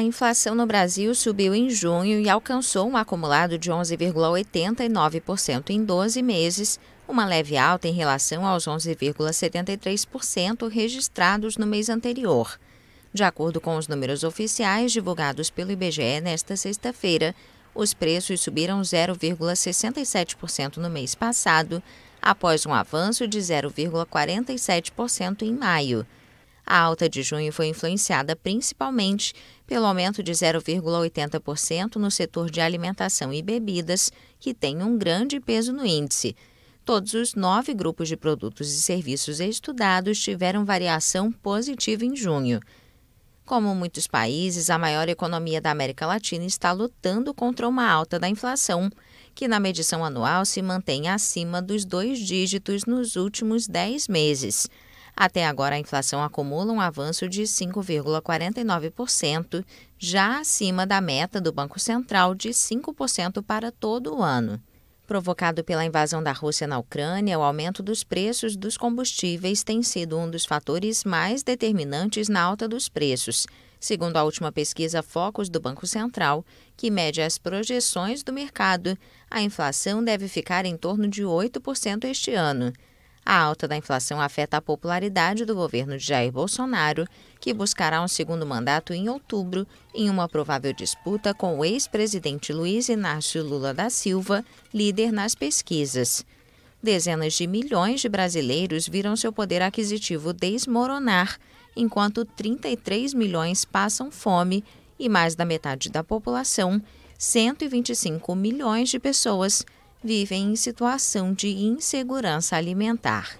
a inflação no Brasil subiu em junho e alcançou um acumulado de 11,89% em 12 meses, uma leve alta em relação aos 11,73% registrados no mês anterior. De acordo com os números oficiais divulgados pelo IBGE nesta sexta-feira, os preços subiram 0,67% no mês passado, após um avanço de 0,47% em maio. A alta de junho foi influenciada principalmente pelo aumento de 0,80% no setor de alimentação e bebidas, que tem um grande peso no índice. Todos os nove grupos de produtos e serviços estudados tiveram variação positiva em junho. Como muitos países, a maior economia da América Latina está lutando contra uma alta da inflação, que na medição anual se mantém acima dos dois dígitos nos últimos dez meses. Até agora, a inflação acumula um avanço de 5,49%, já acima da meta do Banco Central de 5% para todo o ano. Provocado pela invasão da Rússia na Ucrânia, o aumento dos preços dos combustíveis tem sido um dos fatores mais determinantes na alta dos preços, segundo a última pesquisa Focus do Banco Central, que mede as projeções do mercado. A inflação deve ficar em torno de 8% este ano. A alta da inflação afeta a popularidade do governo de Jair Bolsonaro, que buscará um segundo mandato em outubro, em uma provável disputa com o ex-presidente Luiz Inácio Lula da Silva, líder nas pesquisas. Dezenas de milhões de brasileiros viram seu poder aquisitivo desmoronar, enquanto 33 milhões passam fome e mais da metade da população, 125 milhões de pessoas, vivem em situação de insegurança alimentar.